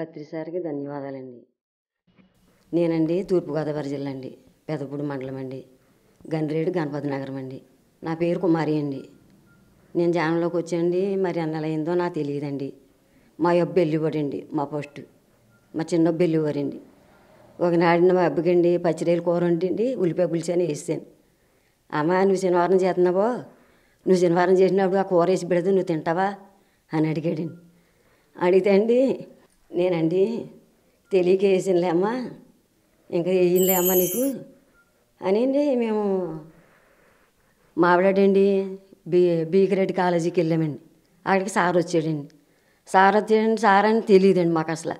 పత్రిసారికి ధన్యవాదాలండి నేనండి తూర్పుగోదావరి జిల్లా అండి పెదపూడి మండలం అండి గండ్రేడు గణపతి నగరం అండి నా పేరు కుమారి అండి నేను జానంలోకి వచ్చండి మరి అన్నలైందో నాకు తెలియదండి మా అబ్బ అండి మా పోస్ట్ మా చిన్న అండి ఒకనాడిన మా అండి పచ్చిరేలు కూర వండిండి ఉల్లిపాయ అని వేసాను అమ్మ నువ్వు శనివారం చేస్తున్నావో నువ్వు శనివారం చేసినప్పుడు ఆ కూర వేసి పెడదు నువ్వు తింటావా అని అడిగాడండి అడిగితే అండి నేనండి తెలియక అమ్మా ఇంకా వేయలేమ్మా నీకు అని మేము మావిడాడండి బీ బీకరెడ్డి కాలేజీకి వెళ్ళామండి అక్కడికి సార్ వచ్చాడండి సార్ వచ్చాడండి సార్ అని తెలియదండి మాకు అసలు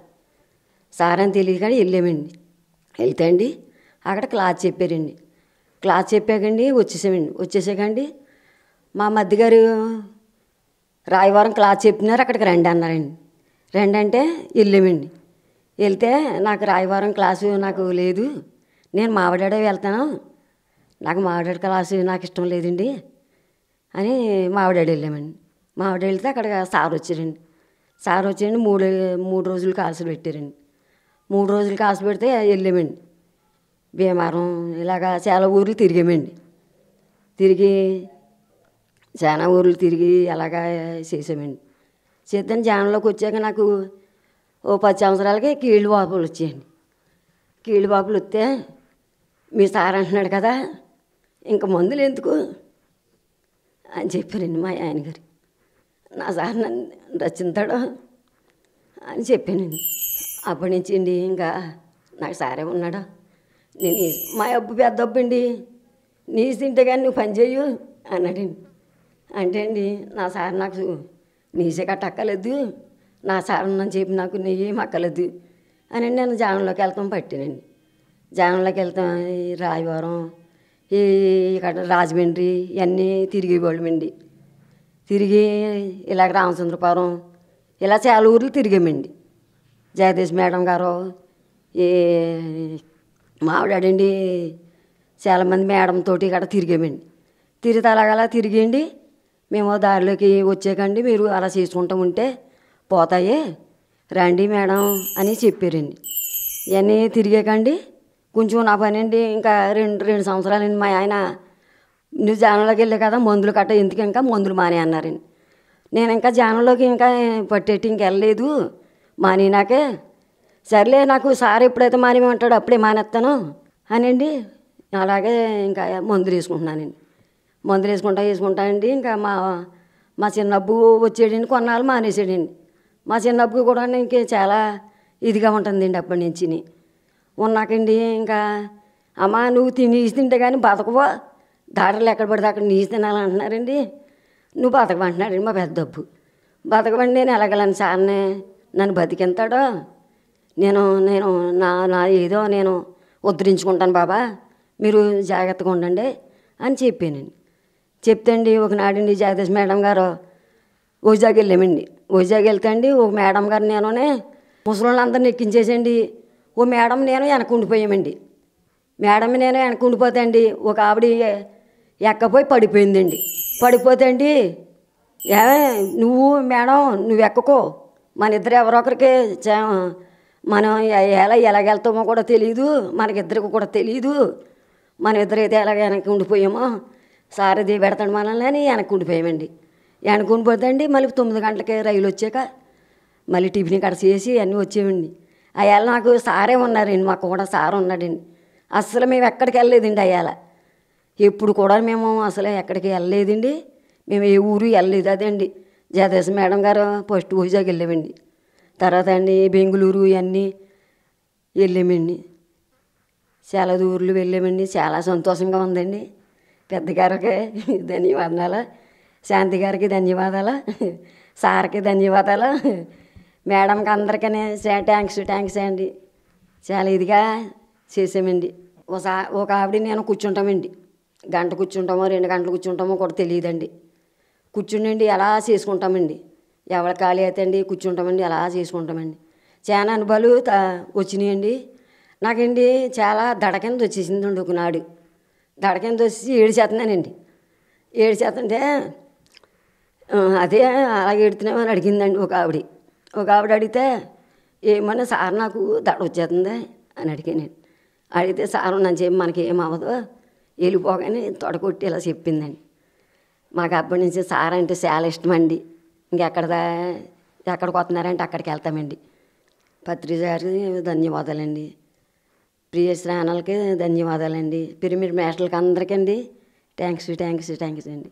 సార్ అని తెలియదు కానీ వెళ్ళామండి వెళ్తే అండి అక్కడ క్లాస్ చెప్పారండి క్లాస్ చెప్పాకండి వచ్చేసామండి వచ్చేసాకండి మా మధ్యగారు రాయవారం క్లాస్ చెప్పినారు అక్కడికి రండి అన్నారండి రెండంటే వెళ్ళామండి వెళ్తే నాకు రాయవారం క్లాసు నాకు లేదు నేను మావిడాడ వెళ్తాను నాకు మావిడాడ క్లాసు నాకు ఇష్టం లేదండి అని మావిడాడ వెళ్ళామండి మావిడ వెళ్తే అక్కడ సార్ వచ్చారండి సార్ వచ్చారండి మూడు మూడు రోజులు కాసులు పెట్టారండి మూడు రోజులు కాసు పెడితే వెళ్ళామండి భీమారం ఇలాగా చాలా ఊర్లు తిరిగామండి తిరిగి చాలా ఊర్లు తిరిగి అలాగా చేసామండి సిద్ధం జానంలోకి వచ్చాక నాకు ఓ పది సంవత్సరాలకి కీళ్ళు వాపులు వచ్చాయండి కీళ్ళు బాపులు వస్తే మీ సార్ అంటున్నాడు కదా ఇంక మందులు ఎందుకు అని చెప్పారండి మా ఆయన గారు నా సార్ నన్ను రచింతాడు అని చెప్పానండి అప్పటి నుంచి అండి ఇంకా నాకు సారే ఉన్నాడు నేను మా అబ్బు పెద్ద అబ్బు అండి నీ తింటే కానీ నువ్వు పని చేయు అన్నాడండి అంటే అండి నా సార్ నాకు నీసేగా అక్కలేదు నా సారన్నం చెప్పి నాకు నీయేం అక్కలేదు అని నేను జానంలోకి వెళ్తాం పట్టినండి జానంలోకి వెళ్తాం రాయవరం ఈ ఇక్కడ రాజమండ్రి ఇవన్నీ తిరిగి వాళ్ళమండి తిరిగి ఇలాగ రామచంద్రపురం ఇలా చాలా ఊర్లు తిరిగామండి జగదీష్ మేడం గారు ఈ మావిడాడండి చాలామంది మేడం తోటి ఇక్కడ తిరిగామండి తిరిగి అలాగలా తిరిగిండి మేము దారిలోకి వచ్చేకండి మీరు అలా చేసుకుంటూ ఉంటే పోతాయి రండి మేడం అని చెప్పారండి ఇవన్నీ తిరిగాకండి కొంచెం నా పని అండి ఇంకా రెండు రెండు సంవత్సరాలు అండి మా ఆయన నువ్వు జానంలోకి వెళ్ళే కదా మందులు కట్ట ఎందుకు ఇంకా మందులు మానే అన్నారండి నేను ఇంకా జానంలోకి ఇంకా పట్టేటి ఇంక వెళ్ళలేదు మానేనాకే సర్లే నాకు సార్ ఎప్పుడైతే మానేమంటాడో అప్పుడే మానేస్తాను అనండి అలాగే ఇంకా మందులు వేసుకుంటున్నానండి మందులు వేసుకుంటా వేసుకుంటా అండి ఇంకా మా మా చిన్నబ్బు వచ్చేడండి కొన్నాళ్ళు మానేసాడండి మా చిన్నబ్బుకి కూడా ఇంకే చాలా ఇదిగా ఉంటుందండి అప్పటి నుంచి ఉన్నాకండి ఇంకా అమ్మ నువ్వు తిని తింటే కానీ బతకవు దాడలు ఎక్కడ పడితే అక్కడ నీసి తినాలంటున్నారండి నువ్వు బతకమంటున్నాడండి మా పెద్ద డబ్బు బతకమండి నేను ఎలాగలను సార్నే నన్ను బతికింతాడో నేను నేను నా నా ఏదో నేను ఉద్ధరించుకుంటాను బాబా మీరు జాగ్రత్తగా ఉండండి అని చెప్పానండి చెప్తండి ఒకనాడండి జగదీష్ మేడం గారు ఓజాకి వెళ్ళామండి ఓజాకి వెళ్తాండి ఓ మేడం గారు నేనునే ముసలిళ్ళందరిని ఎక్కించేసండి ఓ మేడం నేను వెనక ఉండిపోయామండి మేడం నేను వెనక అండి ఒక ఆవిడ ఎక్కపోయి పడిపోయిందండి పడిపోతే అండి ఏ నువ్వు మేడం నువ్వు ఎక్కకో మన ఇద్దరు ఎవరొకరికి మనం ఎలా ఎలాగెళ్తామో కూడా తెలియదు మనకిద్దరికి కూడా తెలియదు మన ఇద్దరు అయితే ఎలాగ వెనక్కి ఉండిపోయామో సార్ పెడతాడు మనల్ని అని వెనక్కుండిపోయామండి వెనక్కుండి పోతండి మళ్ళీ తొమ్మిది గంటలకి రైలు వచ్చాక మళ్ళీ టిఫిన్ కడ చేసి అన్నీ వచ్చేవండి అయ్యాల నాకు సారే ఉన్నారండి మాకు కూడా సార్ ఉన్నాడండి అసలు మేము ఎక్కడికి వెళ్ళలేదండి అయ్యాల ఎప్పుడు కూడా మేము అసలు ఎక్కడికి వెళ్ళలేదండి మేము ఏ ఊరు వెళ్ళలేదు అదండి జయదేశ మేడం గారు పోస్ట్ ఓజాకి వెళ్ళామండి తర్వాత అండి బెంగళూరు ఇవన్నీ వెళ్ళామండి చాలా దూర్లు వెళ్ళామండి చాలా సంతోషంగా ఉందండి పెద్దగారికి ధన్యవాదాలు శాంతి గారికి ధన్యవాదాలు సార్కి ధన్యవాదాలు మేడంకి అందరికీ థ్యాంక్స్ థ్యాంక్స్ అండి చాలా ఇదిగా చేసామండి ఒక ఒక ఆవిడ నేను కూర్చుంటామండి గంట కూర్చుంటామో రెండు గంటలు కూర్చుంటామో కూడా తెలియదండి కూర్చుండండి ఎలా చేసుకుంటామండి ఎవరి ఖాళీ అయితే అండి కూర్చుంటామండి ఎలా చేసుకుంటామండి చాలా అనుభవాలు వచ్చినాయండి నాకండి చాలా దడ కింద ఒకనాడు ఏడు శాతనేనండి ఏడు శాతం అంటే అదే అలాగే ఏడుతున్నామని అని అడిగిందండి ఒక ఆవిడ ఒక ఆవిడ అడిగితే ఏమన్నా సార్ నాకు దడ వచ్చేస్తుంది అని అడిగానండి అడిగితే సార్ నన్ను చెప్పి మనకి ఏమవ్వదు వెళ్ళిపోగానే తొడగొట్టి ఇలా చెప్పిందండి మాకు అప్పటి నుంచి సార్ అంటే చాలా ఇష్టం అండి ఇంకెక్కడ ఎక్కడికి వస్తున్నారంటే అక్కడికి వెళ్తామండి పత్రిక గారికి ధన్యవాదాలండి ప్రియ ఛానల్కి ధన్యవాదాలండి పిరమిడ్ మేస్టర్లకి అందరికండి థ్యాంక్స్ థ్యాంక్స్ థ్యాంక్స్ అండి